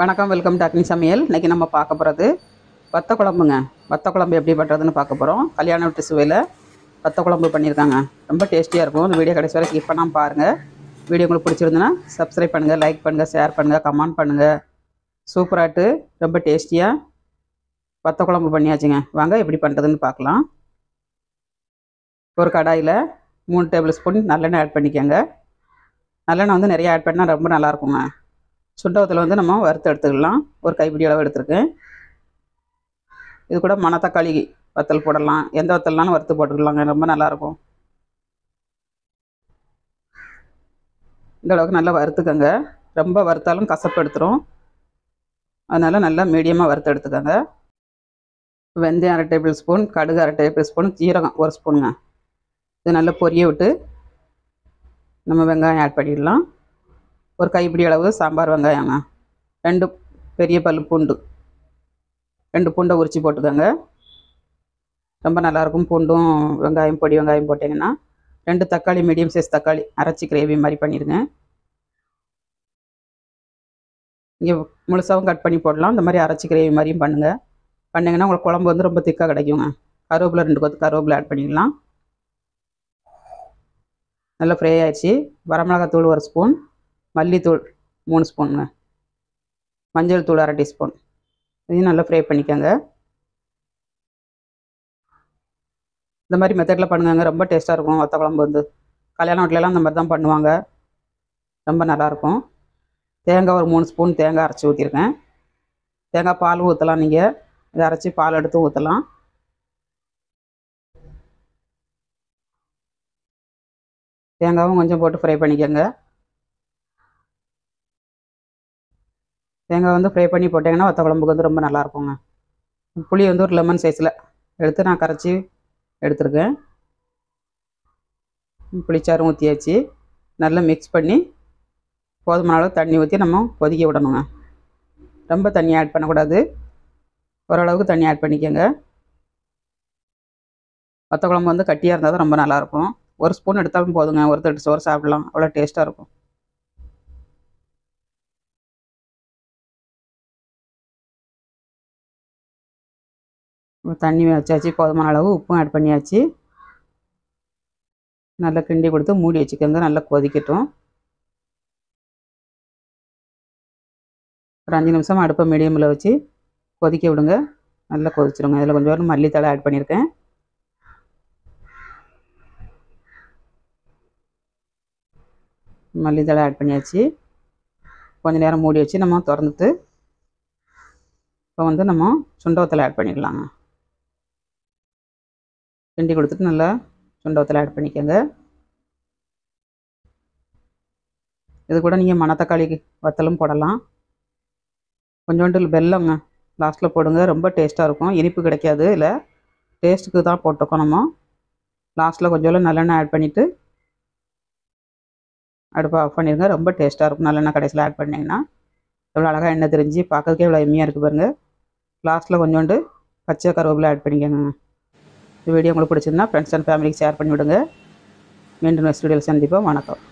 வணக்கம் வெல்கம் அக்னி சமையல் இன்றைக்கி நம்ம பார்க்க போகிறது வத்த குழம்புங்க வத்த குழம்பு எப்படி பண்ணுறதுன்னு பார்க்க போகிறோம் கல்யாண வீட்டு சுவையில் வத்த குழம்பு பண்ணியிருக்காங்க ரொம்ப டேஸ்டியாக இருக்கும் இந்த வீடியோ கடைசி வரை ஸ்கிப் பண்ணாமல் பாருங்கள் வீடியோ உங்களுக்கு பிடிச்சிருந்துன்னா சப்ஸ்கிரைப் பண்ணுங்கள் லைக் பண்ணுங்கள் ஷேர் பண்ணுங்கள் கமெண்ட் பண்ணுங்கள் சூப்பராகிட்டு ரொம்ப டேஸ்டியாக வத்த குழம்பு பண்ணியாச்சுங்க வாங்க எப்படி பண்ணுறதுன்னு பார்க்கலாம் ஒரு கடாயில் மூணு டேபிள் ஸ்பூன் நல்லெண்ணெய் ஆட் பண்ணிக்கோங்க நல்லெண்ணெய் வந்து நிறையா ஆட் பண்ணால் ரொம்ப நல்லாயிருக்குங்க சுண்டவத்தில் வந்து நம்ம வறுத்து எடுத்துக்கலாம் ஒரு கைப்பிடி அளவு எடுத்துருக்கேன் இது கூட மணத்தக்காளி வத்தல் போடலாம் எந்த வத்தல்னாலும் வறுத்து போட்டுக்கலாங்க ரொம்ப நல்லாயிருக்கும் இந்த அளவுக்கு நல்லா வறுத்துக்கோங்க ரொம்ப வறுத்தாலும் கசப்பு எடுத்துரும் அதனால் நல்லா மீடியமாக வறுத்து எடுத்துக்கோங்க வெந்தயம் அரை டேபிள் ஸ்பூன் கடுகு அரை டேபிள் ஸ்பூன் ஜீரகம் ஒரு ஸ்பூனுங்க இது நல்லா பொரிய விட்டு நம்ம வெங்காயம் ஆட் பண்ணிடலாம் ஒரு கைப்பிடி அளவு சாம்பார் வெங்காயங்க ரெண்டு பெரிய பல் பூண்டு ரெண்டு பூண்டை உரித்து போட்டுக்கோங்க ரொம்ப நல்லாயிருக்கும் பூண்டும் வெங்காயம் பொடி வெங்காயம் போட்டிங்கன்னா ரெண்டு தக்காளி மீடியம் சைஸ் தக்காளி அரைச்சி கிரேவி மாதிரி பண்ணிடுங்க இங்கே முழுசாகவும் கட் பண்ணி போடலாம் இந்த மாதிரி அரைச்சி கிரேவி மாதிரியும் பண்ணுங்கள் பண்ணிங்கன்னா உங்களுக்கு குழம்பு வந்து ரொம்ப திக்காக கிடைக்குங்க கருவேப்பில ரெண்டு கொத்து கருவேப்பிலை ஆட் பண்ணிக்கலாம் நல்லா ஃப்ரை ஆயிடுச்சு வரமிளகாத்தூள் ஒரு ஸ்பூன் மல்லித்தூள் மூணு ஸ்பூனுங்க மஞ்சள் தூள் அரை டீஸ்பூன் இதையும் நல்லா ஃப்ரை பண்ணிக்கோங்க இந்த மாதிரி மெத்தடில் பண்ணுங்க ரொம்ப டேஸ்ட்டாக இருக்கும் வத்த குழம்பு வந்து கல்யாண வீட்டிலலாம் இந்த மாதிரி தான் பண்ணுவாங்க ரொம்ப நல்லாயிருக்கும் தேங்காய் ஒரு மூணு ஸ்பூன் தேங்காய் அரைச்சி ஊற்றிருக்கேன் தேங்காய் பால் ஊற்றலாம் நீங்கள் இதை அரைச்சி பால் எடுத்து ஊற்றலாம் தேங்காயும் கொஞ்சம் போட்டு ஃப்ரை பண்ணிக்கோங்க தேங்காய் வந்து ஃப்ரை பண்ணி போட்டிங்கன்னா வத்த குழம்புக்கு வந்து ரொம்ப நல்லாயிருக்குங்க புளி வந்து ஒரு லெமன் சைஸில் எடுத்து நான் கரைச்சி எடுத்துருக்கேன் புளிச்சாரும் ஊற்றியாச்சு நல்லா மிக்ஸ் பண்ணி போதுமான அளவு தண்ணி ஊற்றி நம்ம கொதிக்க விடணுங்க ரொம்ப தண்ணி ஆட் பண்ணக்கூடாது ஓரளவுக்கு தண்ணி ஆட் பண்ணிக்கோங்க வத்த குழம்பு வந்து கட்டியாக இருந்தால் தான் ரொம்ப நல்லாயிருக்கும் ஒரு ஸ்பூன் எடுத்தாலும் போதுங்க ஒரு தட்டு சோறு சாப்பிடலாம் அவ்வளோ டேஸ்ட்டாக இருக்கும் தண்ணி வச்சாச்சு போதுமான அளவு உப்பும் ஆட் பண்ணியாச்சு நல்லா கிண்டி கொடுத்து மூடி வச்சுக்கோங்க நல்லா கொதிக்கட்டும் ஒரு அஞ்சு நிமிஷம் அடுப்பை மீடியமில் வச்சு கொதிக்க விடுங்க நல்லா கொதிச்சிருங்க இதில் கொஞ்சம் மல்லித்தலை ஆட் பண்ணியிருக்கேன் மல்லித்தலை ஆட் பண்ணியாச்சு கொஞ்சம் நேரம் மூடி வச்சு நம்ம திறந்துட்டு இப்போ வந்து நம்ம சுண்டவத்தில் ஆட் பண்ணிடலாங்க கிண்டி கொடுத்துட்டு நல்லா சுண்டவத்தில் ஆட் பண்ணிக்கோங்க இது கூட நீங்கள் மணத்தக்காளி வத்தலும் போடலாம் கொஞ்சோண்டு வெள்ளங்க லாஸ்ட்டில் போடுங்க ரொம்ப டேஸ்ட்டாக இருக்கும் இனிப்பு கிடைக்காது இல்லை டேஸ்ட்டுக்கு தான் போட்டிருக்கோம் நம்ம லாஸ்ட்டில் கொஞ்சோண்டு நல்லெண்ணெய் ஆட் பண்ணிவிட்டு அடுப்பை ஆஃப் பண்ணிடுங்க ரொம்ப டேஸ்ட்டாக இருக்கும் நல்லெண்ணெய் கடைசியில் ஆட் பண்ணிங்கன்னா எவ்வளோ அழகாக எண்ணெய் தெரிஞ்சு பார்க்கறதுக்கே எவ்வளோ எம்மியாக இருக்குது பாருங்கள் லாஸ்ட்டில் கொஞ்சோண்டு பச்சை கருவேப்பிலை ஆட் பண்ணிக்கோங்க இந்த வீடியோ உங்களுக்கு பிடிச்சிருந்தா ஃப்ரெண்ட்ஸ் அண்ட் ஃபேமிலிக்கு ஷேர் பண்ணிவிடுங்க மீண்டும் நெக்ஸ்ட் வீடியோவில் சந்திப்போம் வணக்கம்